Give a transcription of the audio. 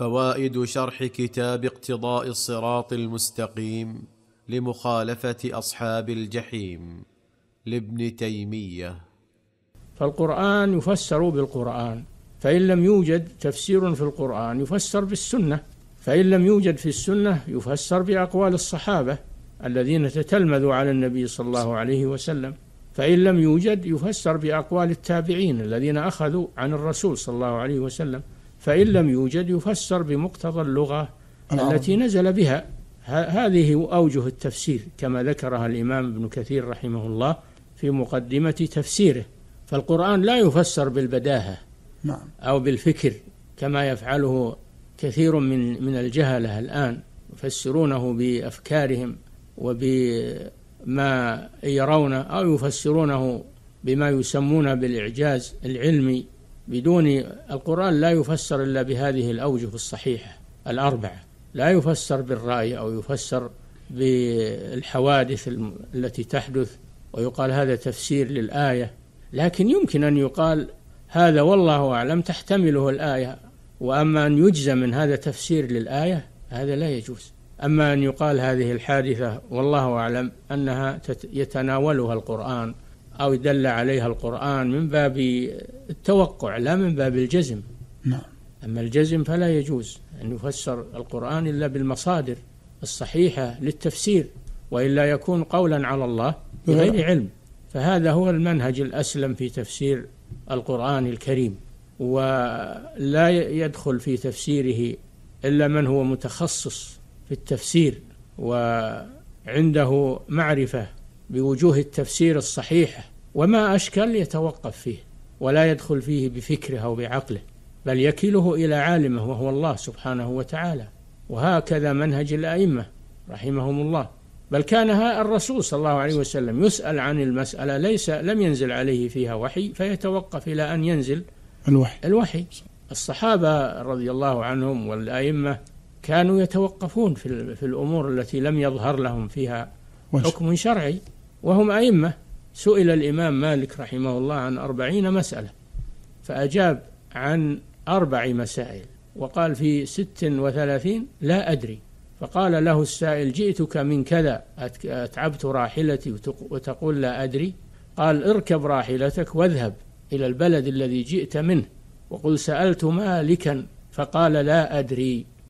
فوائد شرح كتاب اقتضاء الصراط المستقيم لمخالفه اصحاب الجحيم لابن تيميه فالقران يفسر بالقران فان لم يوجد تفسير في القران يفسر بالسنه فان لم يوجد في السنه يفسر باقوال الصحابه الذين تتلمذوا على النبي صلى الله عليه وسلم فان لم يوجد يفسر باقوال التابعين الذين اخذوا عن الرسول صلى الله عليه وسلم فإن لم يوجد يفسر بمقتضى اللغة نعم. التي نزل بها هذه أوجه التفسير كما ذكرها الإمام ابن كثير رحمه الله في مقدمة تفسيره فالقرآن لا يفسر بالبداهة نعم. أو بالفكر كما يفعله كثير من من الجهلة الآن يفسرونه بأفكارهم وبما يرون أو يفسرونه بما يسمون بالإعجاز العلمي بدون القرآن لا يفسر إلا بهذه الأوجه الصحيحة الأربعة لا يفسر بالرأي أو يفسر بالحوادث التي تحدث ويقال هذا تفسير للآية لكن يمكن أن يقال هذا والله أعلم تحتمله الآية وأما أن يجزم من هذا تفسير للآية هذا لا يجوز أما أن يقال هذه الحادثة والله أعلم أنها يتناولها القرآن أو دل عليها القرآن من باب التوقع لا من باب الجزم نعم أما الجزم فلا يجوز أن يفسر القرآن إلا بالمصادر الصحيحة للتفسير وإلا يكون قولا على الله بغير علم فهذا هو المنهج الأسلم في تفسير القرآن الكريم ولا يدخل في تفسيره إلا من هو متخصص في التفسير وعنده معرفة بوجوه التفسير الصحيحة وما أشكل يتوقف فيه ولا يدخل فيه بفكره أو بعقله بل يكله إلى عالمه وهو الله سبحانه وتعالى وهكذا منهج الأئمة رحمهم الله بل كان الرسول صلى الله عليه وسلم يسأل عن المسألة ليس لم ينزل عليه فيها وحي فيتوقف إلى أن ينزل الوحي الوحي الصحابة رضي الله عنهم والأئمة كانوا يتوقفون في, في الأمور التي لم يظهر لهم فيها حكم شرعي وهم أئمة سئل الإمام مالك رحمه الله عن أربعين مسألة فأجاب عن أربع مسائل وقال في ست وثلاثين لا أدري فقال له السائل جئتك من كذا أتعبت راحلتي وتقول لا أدري قال اركب راحلتك واذهب إلى البلد الذي جئت منه وقل سألت مالكا فقال لا أدري